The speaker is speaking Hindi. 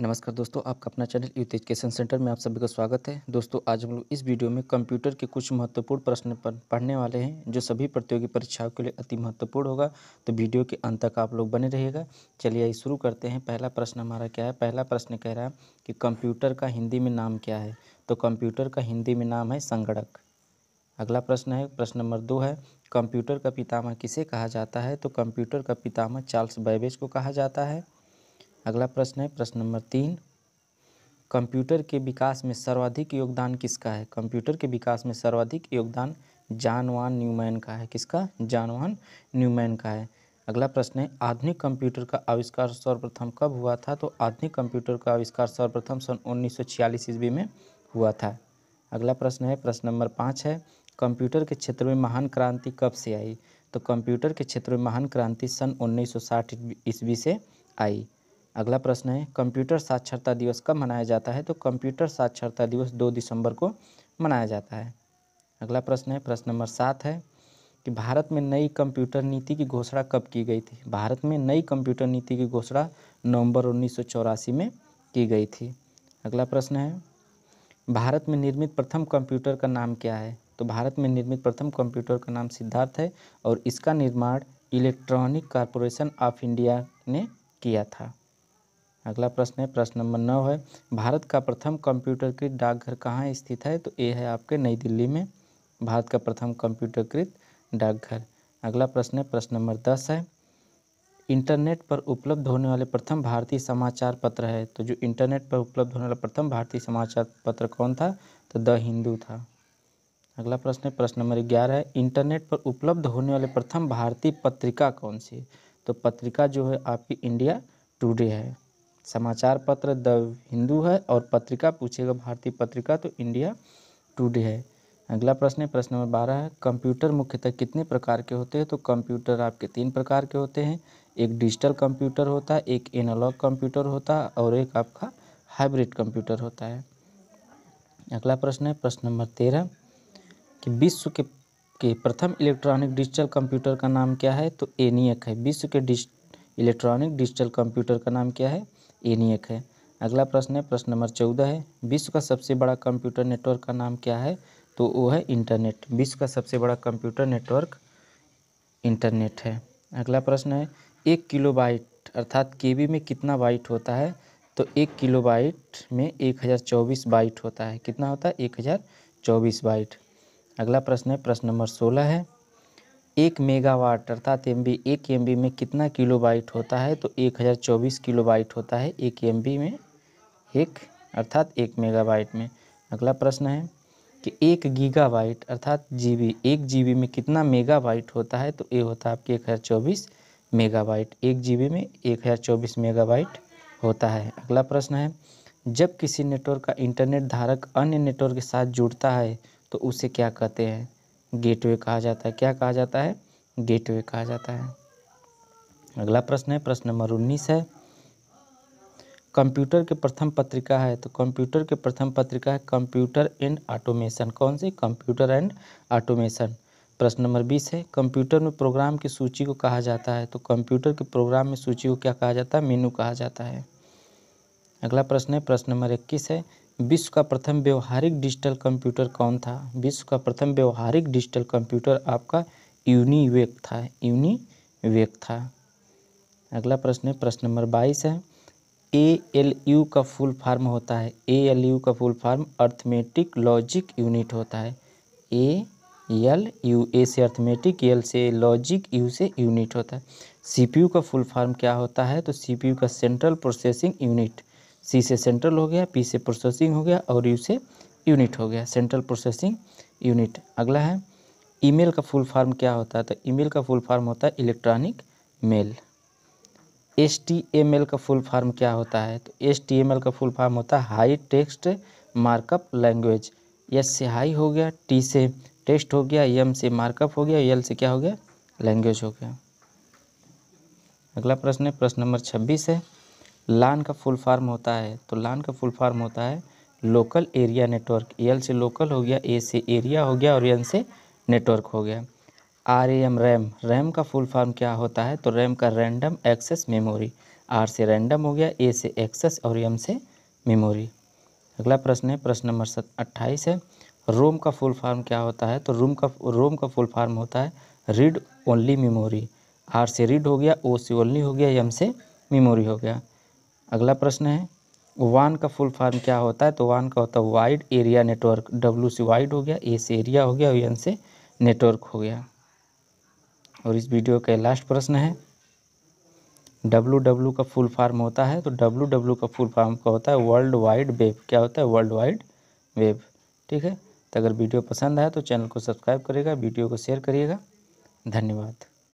नमस्कार दोस्तों आपका अपना चैनल यूथ एजुकेशन सेंटर में आप सभी का स्वागत है दोस्तों आज हम लोग इस वीडियो में कंप्यूटर के कुछ महत्वपूर्ण प्रश्न पर पढ़ने वाले हैं जो सभी प्रतियोगी परीक्षाओं के लिए अति महत्वपूर्ण होगा तो वीडियो के अंत तक आप लोग बने रहिएगा चलिए शुरू करते हैं पहला प्रश्न हमारा क्या है पहला प्रश्न कह रहा है कि कंप्यूटर का हिंदी में नाम क्या है तो कंप्यूटर का हिंदी में नाम है संगणक अगला प्रश्न है प्रश्न नंबर दो है कंप्यूटर का पितामा किसे कहा जाता है तो कंप्यूटर का पितामा चार्ल्स बैबेज को कहा जाता है अगला प्रश्न है प्रश्न नंबर तीन कंप्यूटर के विकास में सर्वाधिक योगदान किसका है कंप्यूटर के विकास में सर्वाधिक योगदान जानवान न्यूमैन का है किसका जानवान न्यूमैन का है अगला प्रश्न है आधुनिक कंप्यूटर का आविष्कार सर्वप्रथम कब हुआ था तो आधुनिक कंप्यूटर का आविष्कार सर्वप्रथम सन उन्नीस सौ ईस्वी में हुआ था अगला प्रश्न है प्रश्न नंबर पाँच है कंप्यूटर के क्षेत्र में महान क्रांति कब से आई तो कंप्यूटर के क्षेत्र में महान क्रांति सन 1960 ईस्वी से आई अगला प्रश्न है कंप्यूटर साक्षरता दिवस कब मनाया जाता है तो कंप्यूटर साक्षरता दिवस दो दिसंबर को मनाया जाता है अगला प्रश्न है प्रश्न नंबर सात है कि भारत में नई कंप्यूटर नीति की घोषणा कब की गई थी भारत में नई कंप्यूटर नीति की घोषणा नवंबर उन्नीस में की गई थी अगला प्रश्न है भारत में निर्मित प्रथम कंप्यूटर का नाम क्या है तो भारत में निर्मित प्रथम कंप्यूटर का नाम सिद्धार्थ है और इसका निर्माण इलेक्ट्रॉनिक कॉरपोरेशन ऑफ इंडिया ने किया था अगला प्रश्न है प्रश्न नंबर नौ है भारत का प्रथम कंप्यूटरकृत डाकघर कहाँ स्थित है तो ए है आपके नई दिल्ली में भारत का प्रथम कंप्यूटरकृत डाकघर अगला प्रश्न है प्रश्न नंबर दस है इंटरनेट पर उपलब्ध होने वाले प्रथम भारतीय समाचार पत्र है तो जो इंटरनेट पर उपलब्ध होने वाला प्रथम भारतीय समाचार पत्र कौन था तो द हिंदू था अगला प्रश्न है प्रश्न नंबर ग्यारह है इंटरनेट पर उपलब्ध होने वाले प्रथम भारतीय पत्रिका कौन सी तो पत्रिका जो है आपकी इंडिया टुडे है समाचार पत्र द हिंदू है और पत्रिका पूछेगा भारतीय पत्रिका तो इंडिया टुडे है अगला प्रश्न है प्रश्न नंबर बारह है कंप्यूटर मुख्यतः कितने प्रकार के होते हैं तो कंप्यूटर आपके तीन प्रकार के होते हैं एक डिजिटल कंप्यूटर होता है एक एनालॉग कंप्यूटर होता है और एक आपका हाइब्रिड कंप्यूटर होता है अगला प्रश्न है प्रश्न नंबर तेरह कि विश्व के के प्रथम इलेक्ट्रॉनिक डिजिटल कंप्यूटर का नाम क्या है तो एनियक है विश्व के डिज इलेक्ट्रॉनिक डिजिटल कंप्यूटर का नाम क्या है एनियक है अगला प्रश्न है प्रश्न नंबर चौदह है विश्व का सबसे बड़ा कंप्यूटर नेटवर्क का नाम क्या है तो वो है इंटरनेट विश्व का सबसे बड़ा कंप्यूटर नेटवर्क इंटरनेट है अगला प्रश्न है एक किलो बाइट अर्थात के में कितना बाइट होता है तो एक किलो बाइट में एक हज़ार चौबीस बाइट होता है कितना होता है एक हज़ार चौबीस बाइट अगला प्रश्न है प्रश्न नंबर सोलह है एक मेगावाट अर्थात एम बी एक एम बी में कितना किलो होता है तो एक हज़ार चौबीस किलो होता है एक एम बी में एक अर्थात एक मेगाबाइट में अगला प्रश्न है कि एक गीगा अर्थात जी बी एक जी बी में कितना मेगावाइट होता है तो ये होता है आपके एक हज़ार चौबीस मेगावाइट एक जी बी में एक हज़ार चौबीस मेगावाइट होता है अगला प्रश्न है जब किसी नेटवर्क का इंटरनेट धारक अन्य नेटवर्क के साथ जुड़ता है तो उसे क्या कहते हैं गेटवे कहा जाता है क्या कहा जाता है गेटवे कहा जाता है अगला प्रश्न है प्रश्न नंबर उन्नीस है कंप्यूटर के प्रथम पत्रिका है तो कंप्यूटर के प्रथम पत्रिका है कंप्यूटर एंड ऑटोमेशन कौन सी कंप्यूटर एंड ऑटोमेशन प्रश्न नंबर बीस है कंप्यूटर में प्रोग्राम की सूची को कहा जाता है तो कंप्यूटर के प्रोग्राम में सूची को क्या कहा जाता है मेनू कहा जाता है अगला प्रश्न है प्रश्न नंबर इक्कीस है विश्व का प्रथम व्यवहारिक डिजिटल कंप्यूटर कौन था विश्व का प्रथम व्यवहारिक डिजिटल कंप्यूटर आपका यूनिवेक था यूनिवेक था अगला प्रश्न है प्रश्न नंबर बाईस है ए एल यू का फुल फॉर्म होता है ए एल यू का full form arithmetic logic unit होता है ए एल यू ए से अर्थमेटिक एल से लॉजिक यू से यूनिट होता है यू का फुल फॉर्म क्या होता है तो यू का सेंट्रल प्रोसेसिंग यूनिट सी से सेंट्रल हो गया पी से प्रोसेसिंग हो गया और यू से यूनिट हो गया सेंट्रल प्रोसेसिंग यूनिट अगला है ईमेल का फुल फॉर्म क्या होता है तो ईमेल का फुल फॉर्म होता है electronic mail H T M L का फुल फॉर्म क्या होता है तो एस टी एम एल का फुल फॉर्म होता है हाई टेक्स्ट मार्कअप लैंग्वेज एस से हाई हो गया टी से टेक्स्ट हो गया एम से मार्कअप हो गया एल से क्या हो गया लैंग्वेज हो गया अगला प्रश्न है प्रश्न नंबर छब्बीस है लान का फुल फार्म होता है तो लान का फुल फार्म होता है लोकल एरिया नेटवर्क एल से लोकल हो गया ए से एरिया हो गया और एन से नेटवर्क हो गया R A M RAM RAM का फुल फॉर्म क्या होता है तो रैम का रैंडम एक्सेस मेमोरी आर से रैंडम हो गया ए से एक्सेस और एम से मेमोरी अगला प्रश्न है प्रश्न नंबर सत अट्ठाईस है रोम का फुल फॉर्म क्या होता है तो रोम का रोम का फुल फॉर्म होता है रीड ओनली मेमोरी आर से रीड हो गया ओ से ओनली हो गया एम से मेमोरी हो गया अगला प्रश्न है वान का फुल फॉर्म क्या होता है तो वान का होता है वाइड एरिया नेटवर्क डब्ल्यू से वाइड हो गया ए से एरिया हो गया और एन से नेटवर्क हो गया और इस वीडियो का लास्ट प्रश्न है डब्लू डब्लू का फुल फॉर्म होता है तो डब्लू डब्लू का फुल फॉर्म का होता है वर्ल्ड वाइड वेब क्या होता है वर्ल्ड वाइड वेब ठीक है तो अगर वीडियो पसंद आया तो चैनल को सब्सक्राइब करिएगा वीडियो को शेयर करिएगा धन्यवाद